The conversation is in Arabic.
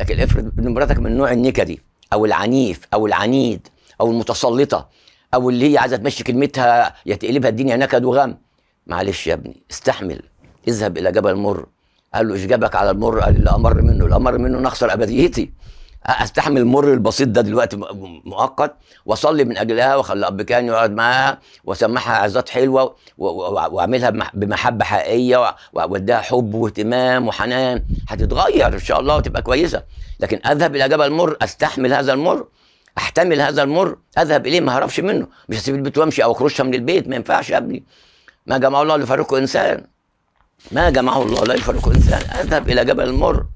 لكن افرض ان مراتك من النوع النكدي او العنيف او العنيد او المتسلطه او اللي هي عايزه تمشي كلمتها يا تقلبها الدنيا نكد وغم معلش يا ابني استحمل اذهب الى جبل مر قال له ايش جابك على المر قال اللي امر منه الامر منه نخسر ابديتي استحمل المر البسيط ده دلوقتي مؤقت واصلي من اجلها واخلي كان يقعد معاها واسمعها عظات حلوه واعملها بمحبه حقيقيه واديها حب واهتمام وحنان هتتغير ان شاء الله وتبقى كويسه لكن اذهب الى جبل مر استحمل هذا المر احتمل هذا المر اذهب اليه ما هربش منه مش هسيب البيت وامشي او اخرجها من البيت ما ينفعش يا ابني ما جمع الله لفريقه انسان ما جمعه الله لا يفرق انسان اذهب الى جبل مر